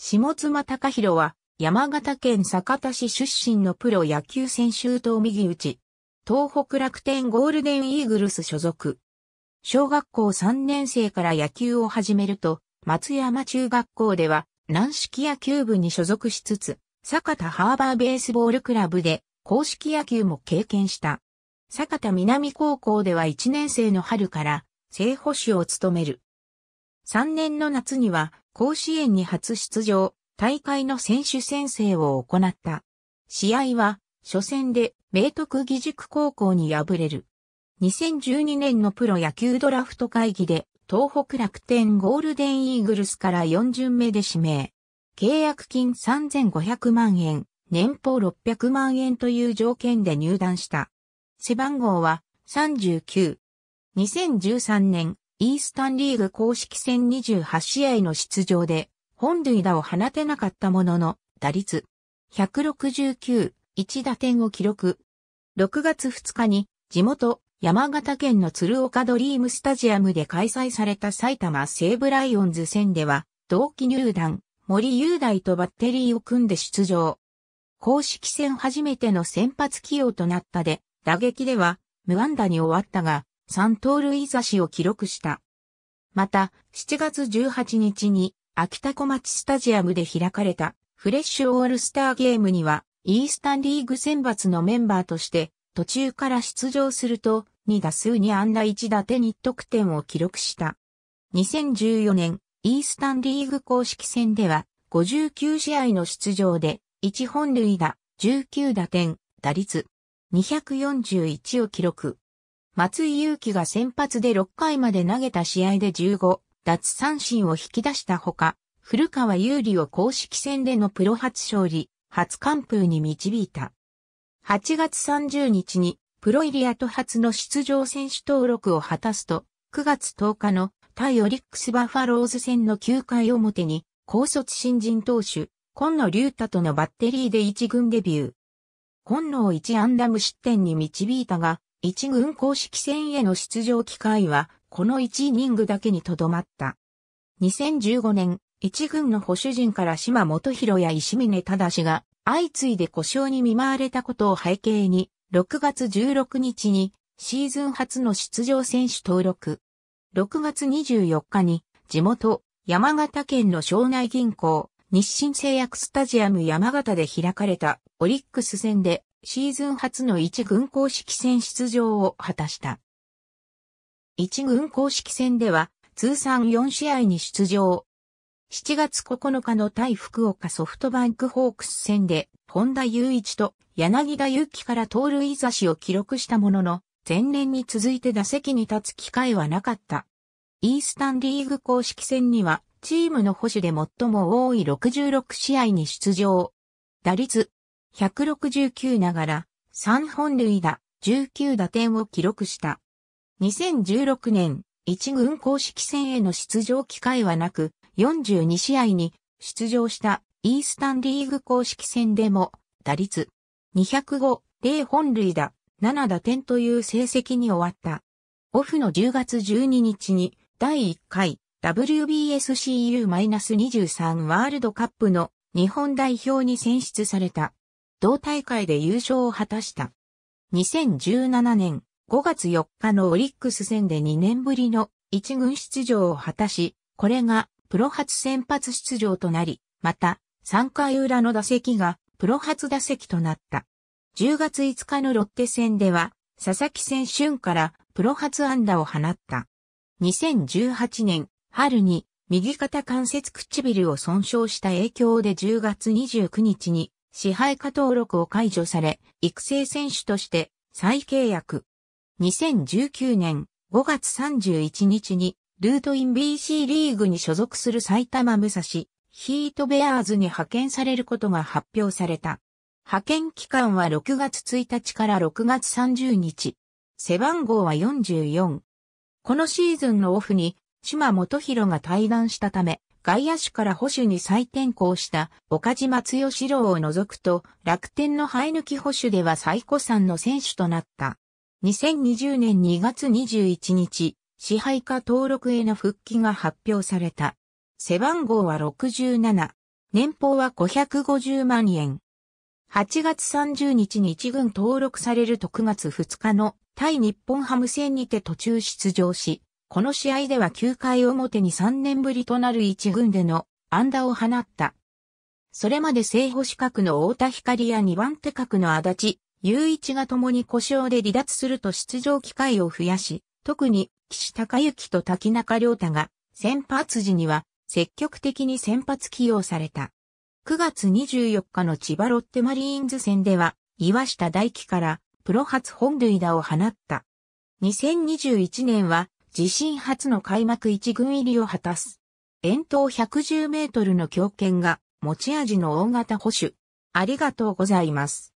下妻隆弘は、山形県酒田市出身のプロ野球選手と右打ち。東北楽天ゴールデンイーグルス所属。小学校3年生から野球を始めると、松山中学校では、軟式野球部に所属しつつ、酒田ハーバーベースボールクラブで、公式野球も経験した。酒田南高校では1年生の春から、正捕手を務める。3年の夏には、甲子園に初出場、大会の選手宣誓を行った。試合は、初戦で明徳義塾高校に敗れる。2012年のプロ野球ドラフト会議で、東北楽天ゴールデンイーグルスから4巡目で指名。契約金3500万円、年俸600万円という条件で入団した。背番号は39。2013年イースタンリーグ公式戦28試合の出場で、本塁打を放てなかったものの、打率169、1打点を記録。6月2日に地元山形県の鶴岡ドリームスタジアムで開催された埼玉西武ライオンズ戦では、同期入団、森雄大とバッテリーを組んで出場。公式戦初めての先発起用となったで、打撃では無安打に終わったが、3盗塁差しを記録した。また、7月18日に、秋田小町スタジアムで開かれた、フレッシュオールスターゲームには、イースタンリーグ選抜のメンバーとして、途中から出場すると、2打数に安打1打点に得点を記録した。2014年、イースタンリーグ公式戦では、59試合の出場で、1本塁打、19打点、打率、241を記録。松井裕樹が先発で6回まで投げた試合で15奪三振を引き出したほか、古川優里を公式戦でのプロ初勝利、初完封に導いた。8月30日にプロイリアと初の出場選手登録を果たすと、9月10日の対オリックスバファローズ戦の9回表に、高卒新人投手、今野隆太とのバッテリーで1軍デビュー。今野を1安打無失点に導いたが、一軍公式戦への出場機会は、この1イニングだけにとどまった。2015年、一軍の保守陣から島本弘や石峰忠が、相次いで故障に見舞われたことを背景に、6月16日に、シーズン初の出場選手登録。6月24日に、地元、山形県の庄内銀行、日清製薬スタジアム山形で開かれたオリックス戦でシーズン初の一軍公式戦出場を果たした。一軍公式戦では通算4試合に出場。7月9日の対福岡ソフトバンクホークス戦で、本田雄一と柳田祐希から盗塁差しを記録したものの、前年に続いて打席に立つ機会はなかった。イースタンリーグ公式戦には、チームの保守で最も多い66試合に出場。打率169ながら、3本塁打、19打点を記録した。2016年、一軍公式戦への出場機会はなく、42試合に出場したイースタンリーグ公式戦でも、打率205、0本塁打、7打点という成績に終わった。オフの10月12日に、第1回 WBSCU-23 ワールドカップの日本代表に選出された。同大会で優勝を果たした。2017年5月4日のオリックス戦で2年ぶりの一軍出場を果たし、これがプロ初先発出場となり、また3回裏の打席がプロ初打席となった。10月5日のロッテ戦では、佐々木選春からプロ初安打を放った。2018年春に右肩関節唇を損傷した影響で10月29日に支配下登録を解除され、育成選手として再契約。2019年5月31日に、ルートイン BC リーグに所属する埼玉武蔵、ヒートベアーズに派遣されることが発表された。派遣期間は6月1日から6月30日。背番号は44。このシーズンのオフに、島元弘が退団したため、外野手から保守に再転向した岡島剛志郎を除くと楽天の生え抜き保守では最古参の選手となった。2020年2月21日、支配下登録への復帰が発表された。背番号は67。年俸は550万円。8月30日に一軍登録されると9月2日の対日本ハム戦にて途中出場し、この試合では9回表に3年ぶりとなる1軍での安打を放った。それまで正捕資格の太田光や2番手格の足立、雄一が共に故障で離脱すると出場機会を増やし、特に岸隆之と滝中良太が先発時には積極的に先発起用された。9月24日の千葉ロッテマリーンズ戦では岩下大輝からプロ初本塁打を放った。2021年は自身初の開幕一軍入りを果たす。遠投110メートルの強肩が持ち味の大型保守。ありがとうございます。